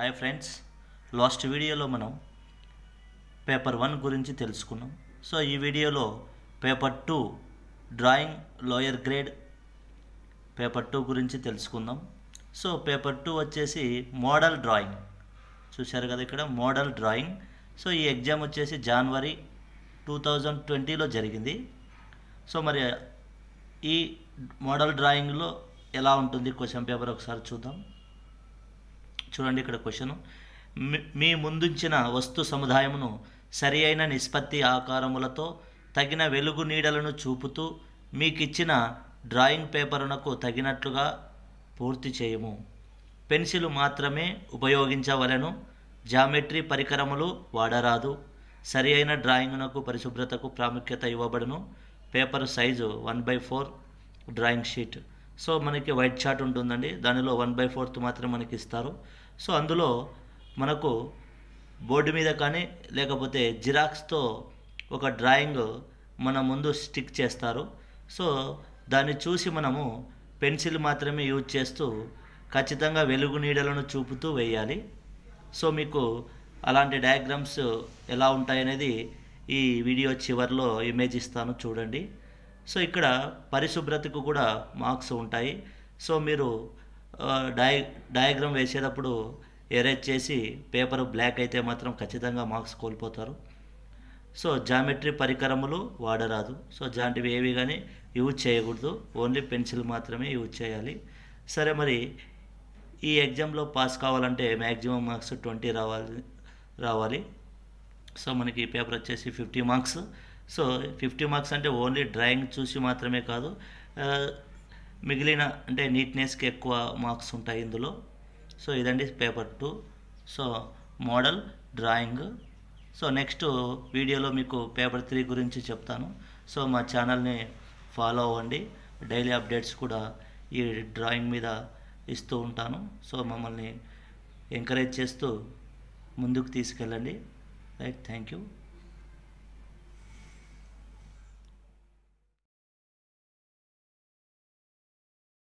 hi friends last వీడియోలో మనం paper one గురించి తెలుసుకున్నాం సో ఈ వీడియోలో paper two drawing lower grade paper two గురించి తెలుసుకుందాం సో పేపర్ టూ వచ్చేసి మోడల్ డ్రాయింగ్ చూశారు కదా ఇక్కడ మోడల్ డ్రాయింగ్ సో ఈ ఎగ్జామ్ వచ్చేసి జనవరి టూ థౌజండ్ ట్వంటీలో జరిగింది సో మరి ఈ మోడల్ డ్రాయింగ్లో ఎలా ఉంటుంది క్వశ్చన్ పేపర్ ఒకసారి చూద్దాం చూడండి ఇక్కడ క్వశ్చన్ మీ ముందుంచిన వస్తు సముదాయమును సరి అయిన నిష్పత్తి ఆకారములతో తగిన వెలుగు నీడలను చూపుతూ మీకిచ్చిన డ్రాయింగ్ పేపరునకు తగినట్లుగా పూర్తి చేయము పెన్సిల్ మాత్రమే ఉపయోగించవలను జామెట్రీ పరికరములు వాడరాదు సరి అయిన డ్రాయింగ్నకు పరిశుభ్రతకు ప్రాముఖ్యత ఇవ్వబడును paper size one by four drawing sheet so మనకి వైట్ చార్ట్ ఉంటుందండి దానిలో వన్ బై ఫోర్త్ మాత్రం మనకి ఇస్తారు సో అందులో మనకు బోర్డు మీద కానీ లేకపోతే జిరాక్స్తో ఒక డ్రాయింగ్ మన ముందు స్టిక్ చేస్తారు సో దాన్ని చూసి మనము పెన్సిల్ మాత్రమే యూజ్ చేస్తూ ఖచ్చితంగా వెలుగు నీడలను చూపుతూ వేయాలి సో మీకు అలాంటి డయాగ్రామ్స్ ఎలా ఉంటాయనేది ఈ వీడియో చివరిలో ఇమేజ్ ఇస్తాను చూడండి సో ఇక్కడ పరిశుభ్రతకు కూడా మార్క్స్ ఉంటాయి సో మీరు డయ డయాగ్రామ్ వేసేటప్పుడు ఎరేజ్ చేసి పేపర్ బ్లాక్ అయితే మాత్రం ఖచ్చితంగా మార్క్స్ కోల్పోతారు సో జామెట్రీ పరికరములు వాడరాదు సో జాంటివి ఏవి కానీ యూజ్ చేయకూడదు ఓన్లీ పెన్సిల్ మాత్రమే యూజ్ చేయాలి సరే మరి ఈ ఎగ్జామ్లో పాస్ కావాలంటే మ్యాక్సిమం మార్క్స్ ట్వంటీ రావాలి రావాలి సో మనకి పేపర్ వచ్చేసి fifty marks so fifty marks అంటే ఓన్లీ డ్రాయింగ్ చూసి మాత్రమే కాదు మిగిలిన అంటే నీట్నెస్కి ఎక్కువ మార్క్స్ ఉంటాయి ఇందులో సో ఇదండి paper two so model drawing so next వీడియోలో మీకు పేపర్ త్రీ గురించి చెప్తాను సో మా ఛానల్ని ఫాలో అవ్వండి డైలీ అప్డేట్స్ కూడా ఈ డ్రాయింగ్ మీద ఇస్తూ ఉంటాను సో మమ్మల్ని ఎంకరేజ్ చేస్తూ ముందుకు తీసుకెళ్ళండి రైట్ థ్యాంక్ యూ